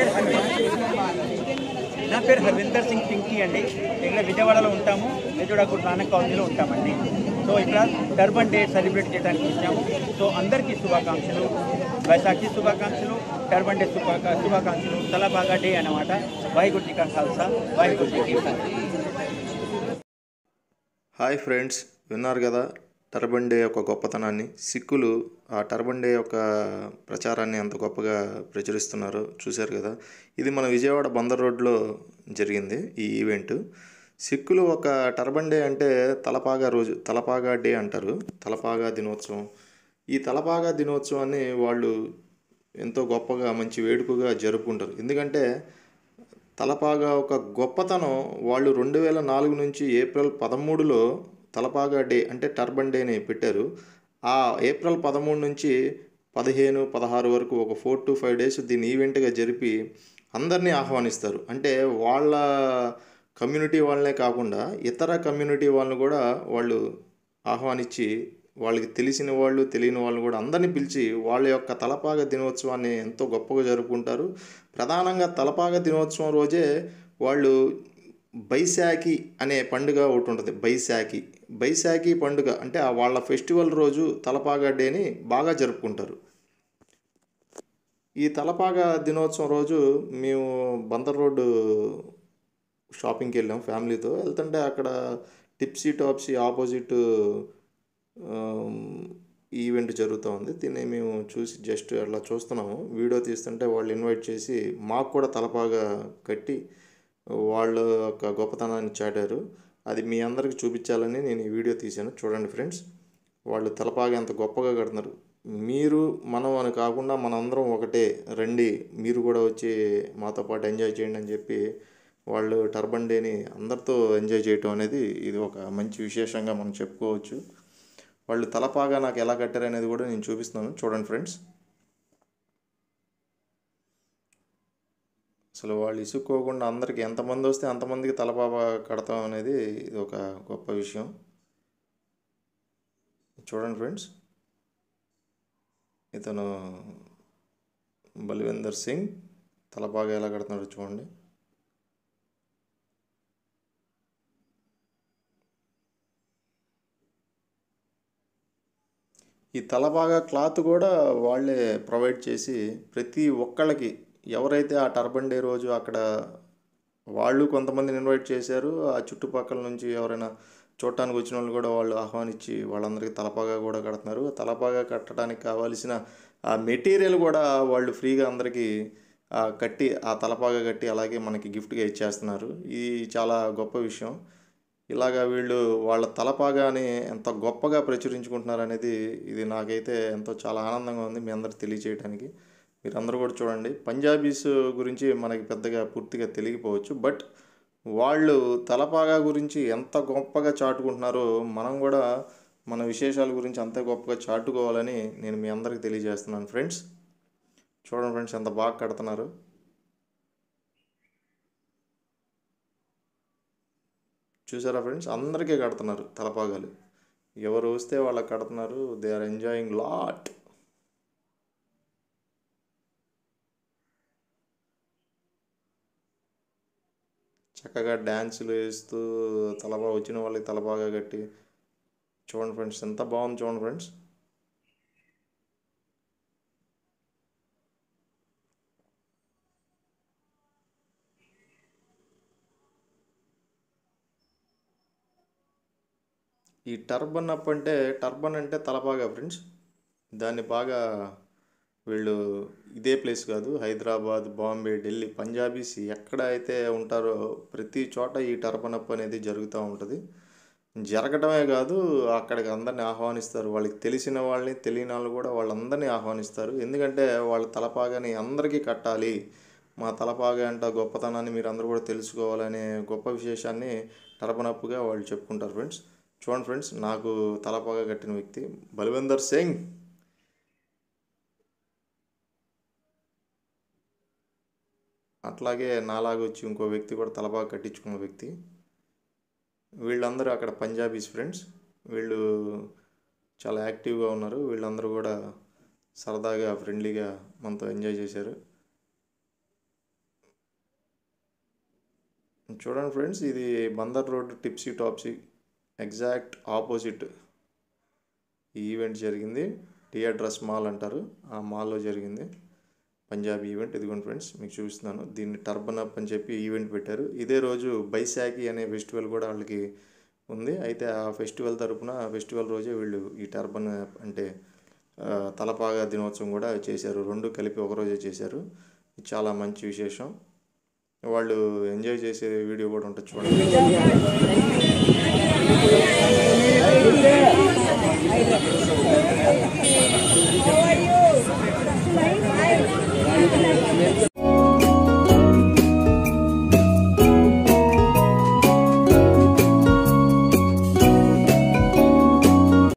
పేరు నా పేరు హర్విందర్ సింగ్ పింకీ అండి ఇక్కడ విజయవాడలో ఉంటాము గురు నానక్ కాలనీలో ఉంటామండి సో ఇక్కడ టర్బన్ డే సెలబ్రేట్ చేయడానికి వచ్చాము సో అందరికీ శుభాకాంక్షలు వైశాఖి శుభాకాంక్షలు టర్బన్ డే శుభాకా శుభాకాంక్షలు తలబాగా డే అనమాట వాయిగుర్జీ కాల్సా ఖాల్సా హాయ్ ఫ్రెండ్స్ విన్నారు కదా టర్బన్ డే యొక్క గొప్పతనాన్ని సిక్కులు ఆ టర్బన్ డే యొక్క ప్రచారాన్ని ఎంత గొప్పగా ప్రచురిస్తున్నారో చూశారు కదా ఇది మన విజయవాడ బందర్ రోడ్లో జరిగింది ఈ ఈవెంట్ సిక్కులు ఒక టర్బన్ డే అంటే తలపాగా రోజు తలపాగా డే అంటారు తలపాగా దినోత్సవం ఈ తలపాగా దినోత్సవాన్ని వాళ్ళు ఎంతో గొప్పగా మంచి వేడుకగా జరుపుకుంటారు ఎందుకంటే తలపాగా ఒక గొప్పతనం వాళ్ళు రెండు వేల నాలుగు నుంచి ఏప్రిల్ పదమూడులో తలపాగా డే అంటే టర్బన్ డేని పెట్టారు ఆ ఏప్రిల్ పదమూడు నుంచి పదిహేను పదహారు వరకు ఒక ఫోర్ టు ఫైవ్ డేస్ దీన్ని ఈవెంట్గా జరిపి అందరినీ ఆహ్వానిస్తారు అంటే వాళ్ళ కమ్యూనిటీ వాళ్ళనే కాకుండా ఇతర కమ్యూనిటీ వాళ్ళని కూడా వాళ్ళు ఆహ్వానించి వాళ్ళకి తెలిసిన వాళ్ళు తెలియని వాళ్ళు కూడా అందరినీ పిలిచి వాళ్ళ యొక్క తలపాగ దినోత్సవాన్ని ఎంతో గొప్పగా జరుపుకుంటారు ప్రధానంగా తలపాగ దినోత్సవం రోజే వాళ్ళు బైశాఖి అనే పండుగ ఒకటి ఉంటుంది బైశాఖి బైశాఖీ పండుగ అంటే వాళ్ళ ఫెస్టివల్ రోజు తలపాగా డేని బాగా జరుపుకుంటారు ఈ తలపాగా దినోత్సవం రోజు మేము బందర్ రోడ్డు షాపింగ్కి వెళ్ళాం ఫ్యామిలీతో వెళ్తుంటే అక్కడ టిప్సీ టాప్సీ ఆపోజిట్ ఈవెంట్ జరుగుతూ ఉంది దీన్ని మేము చూసి జస్ట్ అట్లా చూస్తున్నాము వీడియో తీస్తుంటే వాళ్ళు ఇన్వైట్ చేసి మాకు కూడా తలపాగా కట్టి వాళ్ళ యొక్క గొప్పతనాన్ని చాటారు అది మీ అందరికి చూపించాలని నేను ఈ వీడియో తీశాను చూడండి ఫ్రెండ్స్ వాళ్ళు తలపాగా ఎంత గొప్పగా కడుతున్నారు మీరు మనం అని కాకుండా మనందరం ఒకటే రండి మీరు కూడా వచ్చి మాతో పాటు ఎంజాయ్ చేయండి అని చెప్పి వాళ్ళు టర్బన్ డేని అందరితో ఎంజాయ్ చేయటం అనేది ఇది ఒక మంచి విశేషంగా మనం చెప్పుకోవచ్చు వాళ్ళు తలపాగా నాకు ఎలా కట్టారు అనేది కూడా నేను చూపిస్తున్నాను చూడండి ఫ్రెండ్స్ అసలు వాళ్ళు ఇసుక్కోకుండా అందరికి ఎంతమంది వస్తే అంతమందికి తలపాప కడతాం అనేది ఇది ఒక గొప్ప విషయం చూడండి ఫ్రెండ్స్ ఇతను బల్వీందర్ సింగ్ తలపాగా ఎలా కడుతున్నాడు చూడండి ఈ తలపాగా క్లాత్ కూడా వాళ్ళే ప్రొవైడ్ చేసి ప్రతి ఒక్కళ్ళకి ఎవరైతే ఆ టర్బన్ డే రోజు అక్కడ వాళ్ళు కొంతమందిని ఇన్వైట్ చేశారు ఆ చుట్టుపక్కల నుంచి ఎవరైనా చూడటానికి వచ్చిన వాళ్ళు కూడా వాళ్ళు ఆహ్వానించి వాళ్ళందరికీ తలపాగా కూడా కడుతున్నారు తలపాగా కట్టడానికి కావాల్సిన ఆ మెటీరియల్ కూడా వాళ్ళు ఫ్రీగా అందరికీ కట్టి ఆ తలపాగా కట్టి అలాగే మనకి గిఫ్ట్గా ఇచ్చేస్తున్నారు ఇది చాలా గొప్ప విషయం ఇలాగా వీళ్ళు వాళ్ళ తలపాగాని ఎంత గొప్పగా ప్రచురించుకుంటున్నారు అనేది ఇది నాకైతే ఎంతో చాలా ఆనందంగా ఉంది మీ అందరికి తెలియచేయడానికి మీరందరూ కూడా చూడండి పంజాబీస్ గురించి మనకి పెద్దగా పూర్తిగా తెలియకపోవచ్చు బట్ వాళ్ళు తలపాగా గురించి ఎంత గొప్పగా చాటుకుంటున్నారో మనం కూడా మన విశేషాల గురించి అంత గొప్పగా చాటుకోవాలని నేను మీ అందరికి తెలియజేస్తున్నాను ఫ్రెండ్స్ చూడండి ఫ్రెండ్స్ ఎంత బాగా కడుతున్నారు చూసారా ఫ్రెండ్స్ అందరికీ కడుతున్నారు తలపాగాలు ఎవరు వస్తే వాళ్ళకి కడుతున్నారు దే ఆర్ ఎంజాయింగ్ లాట్ చక్కగా డ్యాన్సులు వేస్తూ తలబా వచ్చిన వాళ్ళకి తలబాగా కట్టి చూడండి ఫ్రెండ్స్ ఎంత బాగుంది చూడండి ఫ్రెండ్స్ ఈ టర్బన్ అప్ అంటే టర్బన్ అంటే తలబాగా ఫ్రెండ్స్ దాన్ని బాగా వీళ్ళు ఇదే ప్లేస్ కాదు హైదరాబాద్ బాంబే ఢిల్లీ పంజాబీస్ ఎక్కడ అయితే ఉంటారో ప్రతి చోట ఈ టర్బనప్ అనేది జరుగుతూ ఉంటుంది జరగటమే కాదు అక్కడికి అందరిని ఆహ్వానిస్తారు వాళ్ళకి తెలిసిన వాళ్ళని తెలియని వాళ్ళు కూడా వాళ్ళందరినీ ఆహ్వానిస్తారు ఎందుకంటే వాళ్ళ తలపాగాని అందరికీ కట్టాలి మా తలపాగా అంట గొప్పతనాన్ని మీరు అందరూ కూడా తెలుసుకోవాలనే గొప్ప విశేషాన్ని టర్పనప్పుగా వాళ్ళు చెప్పుకుంటారు ఫ్రెండ్స్ చూడండి ఫ్రెండ్స్ నాకు తలపాగా కట్టిన వ్యక్తి బలవేందర్ సింగ్ అట్లాగే నాలాగ వచ్చి ఇంకో వ్యక్తి కూడా తలబాగా కట్టించుకున్న వ్యక్తి వీళ్ళందరూ అక్కడ పంజాబీస్ ఫ్రెండ్స్ వీళ్ళు చాలా యాక్టివ్గా ఉన్నారు వీళ్ళందరూ కూడా సరదాగా ఫ్రెండ్లీగా మనతో ఎంజాయ్ చేశారు చూడండి ఫ్రెండ్స్ ఇది Bandar road tipsy topsy exact opposite event జరిగింది టియాడ్రస్ మాల్ అంటారు ఆ మాల్లో జరిగింది పంజాబీ ఈవెంట్ ఇదిగోండి ఫ్రెండ్స్ మీకు చూపిస్తున్నాను దీన్ని టర్బన్ అప్ అని చెప్పి ఈవెంట్ పెట్టారు ఇదే రోజు బైశాఖి అనే ఫెస్టివల్ కూడా వాళ్ళకి ఉంది అయితే ఆ ఫెస్టివల్ తరఫున ఆ ఫెస్టివల్ రోజే వీళ్ళు ఈ టర్బన్ అంటే తలపాగా దినోత్సవం కూడా చేశారు రెండు కలిపి ఒకరోజే చేశారు చాలా మంచి విశేషం వాళ్ళు ఎంజాయ్ చేసే వీడియో కూడా ఉంటుంది చూడండి